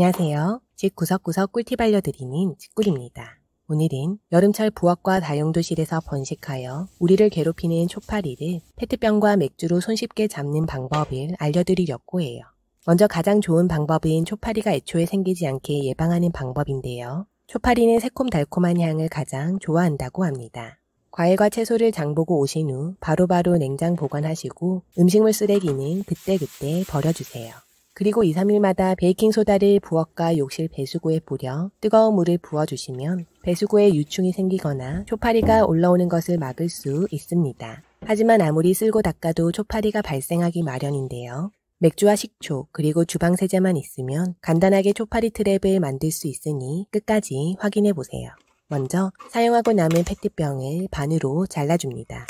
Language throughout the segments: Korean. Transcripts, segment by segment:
안녕하세요. 집 구석구석 꿀팁 알려드리는 집꿀입니다. 오늘은 여름철 부엌과 다용도실에서 번식하여 우리를 괴롭히는 초파리를 페트병과 맥주로 손쉽게 잡는 방법을 알려드리려고 해요. 먼저 가장 좋은 방법은 초파리가 애초에 생기지 않게 예방하는 방법인데요. 초파리는 새콤달콤한 향을 가장 좋아한다고 합니다. 과일과 채소를 장보고 오신 후 바로바로 냉장 보관하시고 음식물 쓰레기는 그때그때 버려주세요. 그리고 2, 3일마다 베이킹소다를 부엌과 욕실 배수구에 뿌려 뜨거운 물을 부어주시면 배수구에 유충이 생기거나 초파리가 올라오는 것을 막을 수 있습니다. 하지만 아무리 쓸고 닦아도 초파리가 발생하기 마련인데요. 맥주와 식초 그리고 주방 세제만 있으면 간단하게 초파리 트랩을 만들 수 있으니 끝까지 확인해 보세요. 먼저 사용하고 남은 페트병을 반으로 잘라줍니다.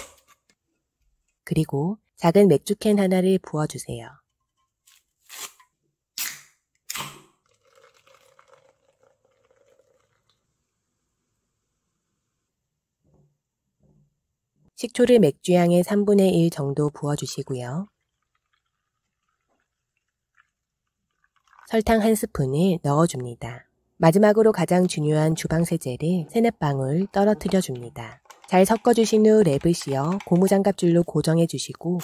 그리고 작은 맥주캔 하나를 부어주세요. 식초를 맥주향의 3분의 1 정도 부어주시고요. 설탕 한 스푼을 넣어줍니다. 마지막으로 가장 중요한 주방세제를 세넷방울 떨어뜨려 줍니다. 잘 섞어주신 후 랩을 씌어 고무장갑줄로 고정해 주시고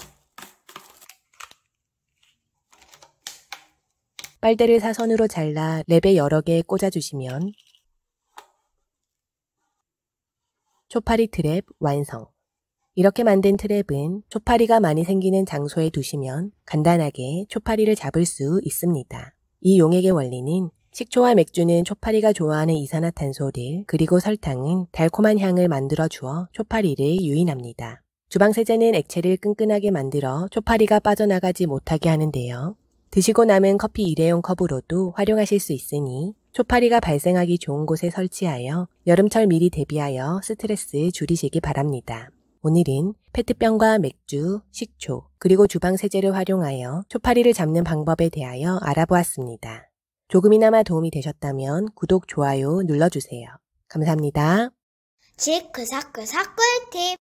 빨대를 사선으로 잘라 랩에 여러 개 꽂아주시면 초파리 트랩 완성 이렇게 만든 트랩은 초파리가 많이 생기는 장소에 두시면 간단하게 초파리를 잡을 수 있습니다. 이 용액의 원리는 식초와 맥주는 초파리가 좋아하는 이산화탄소를 그리고 설탕은 달콤한 향을 만들어 주어 초파리를 유인합니다. 주방세제는 액체를 끈끈하게 만들어 초파리가 빠져나가지 못하게 하는데요. 드시고 남은 커피 일회용 컵으로도 활용하실 수 있으니 초파리가 발생하기 좋은 곳에 설치하여 여름철 미리 대비하여 스트레스 줄이시기 바랍니다. 오늘은 페트병과 맥주, 식초, 그리고 주방 세제를 활용하여 초파리를 잡는 방법에 대하여 알아보았습니다. 조금이나마 도움이 되셨다면 구독, 좋아요 눌러주세요. 감사합니다. 집그삭그삭 꿀팁